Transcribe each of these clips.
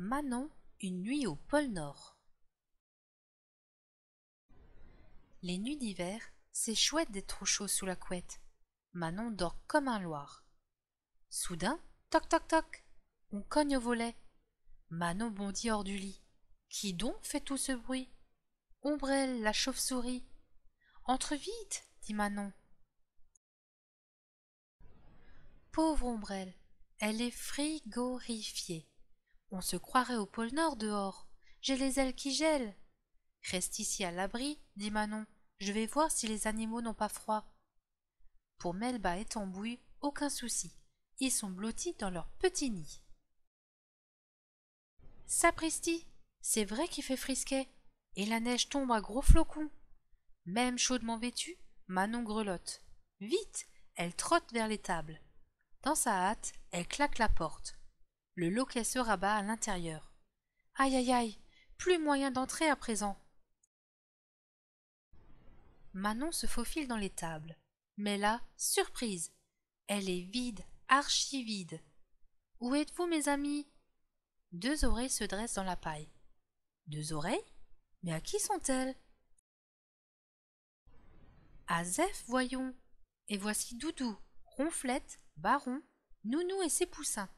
Manon, une nuit au pôle Nord. Les nuits d'hiver, c'est chouette d'être trop chaud sous la couette. Manon dort comme un loir. Soudain, toc toc toc, on cogne au volet. Manon bondit hors du lit. Qui donc fait tout ce bruit Ombrelle, la chauve-souris. Entre vite, dit Manon. Pauvre Ombrelle, elle est frigorifiée. On se croirait au pôle Nord dehors. J'ai les ailes qui gèlent. Reste ici à l'abri, dit Manon. Je vais voir si les animaux n'ont pas froid. Pour Melba et Tambouille, aucun souci. Ils sont blottis dans leur petit nid. Sapristi C'est vrai qu'il fait frisquet. Et la neige tombe à gros flocons. Même chaudement vêtue, Manon grelotte. Vite Elle trotte vers les tables. Dans sa hâte, elle claque la porte. Le loquet se rabat à l'intérieur. Aïe aïe aïe. Plus moyen d'entrer à présent. Manon se faufile dans les tables. Mais là, surprise. Elle est vide, archi vide. Où êtes-vous, mes amis Deux oreilles se dressent dans la paille. Deux oreilles Mais à qui sont-elles À Zeph, voyons. Et voici Doudou, Ronflette, Baron, Nounou et ses poussins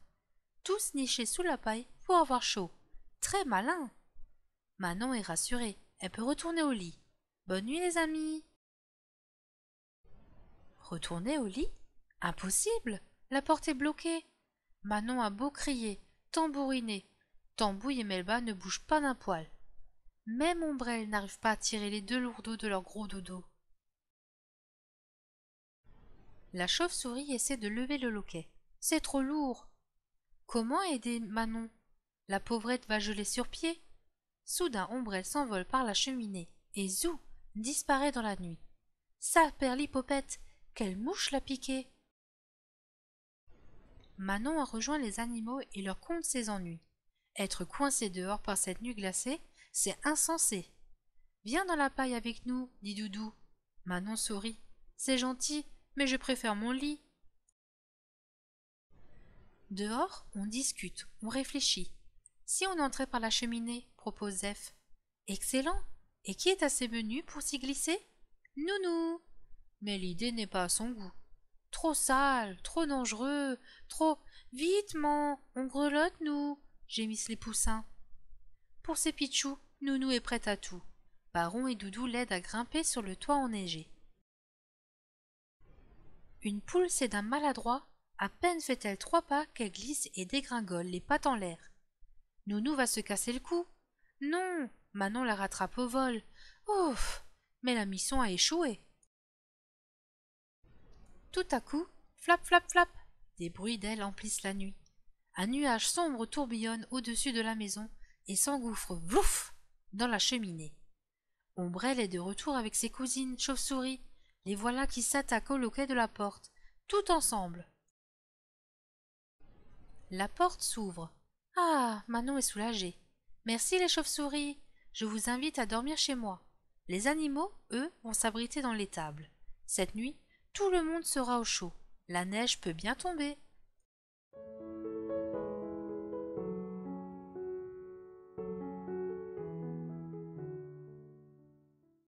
tous nichés sous la paille pour avoir chaud. Très malin. Manon est rassurée. Elle peut retourner au lit. Bonne nuit les amis. Retourner au lit Impossible. La porte est bloquée. Manon a beau crier, tambouriner. Tambouille et Melba ne bougent pas d'un poil. Même Ombrelle n'arrive pas à tirer les deux lourdeaux de leur gros dodo. La chauve-souris essaie de lever le loquet. C'est trop lourd. Comment aider Manon La pauvrette va geler sur pied. Soudain, Ombrelle s'envole par la cheminée et zou disparaît dans la nuit. Ça, perlipopette, quelle mouche l'a piquée Manon a rejoint les animaux et leur compte ses ennuis. Être coincé dehors par cette nuit glacée, c'est insensé. Viens dans la paille avec nous, dit Doudou. Manon sourit. C'est gentil, mais je préfère mon lit. Dehors, on discute, on réfléchit. Si on entrait par la cheminée, propose F. Excellent. Et qui est assez venu pour s'y glisser Nounou. Mais l'idée n'est pas à son goût. Trop sale, trop dangereux, trop. Vite, on grelotte, nous gémissent les poussins. Pour ces pitchous, Nounou est prête à tout. Baron et Doudou l'aident à grimper sur le toit enneigé. Une poule c'est d'un maladroit à peine fait-elle trois pas qu'elle glisse et dégringole les pattes en l'air. Nounou va se casser le cou. Non Manon la rattrape au vol. Ouf Mais la mission a échoué. Tout à coup, flap, flap, flap Des bruits d'ailes emplissent la nuit. Un nuage sombre tourbillonne au-dessus de la maison et s'engouffre, blouf dans la cheminée. Ombrelle est de retour avec ses cousines chauves-souris. Les voilà qui s'attaquent au loquet de la porte, tout ensemble. La porte s'ouvre. Ah. Manon est soulagée. Merci les chauves-souris. Je vous invite à dormir chez moi. Les animaux, eux, vont s'abriter dans l'étable. Cette nuit, tout le monde sera au chaud. La neige peut bien tomber.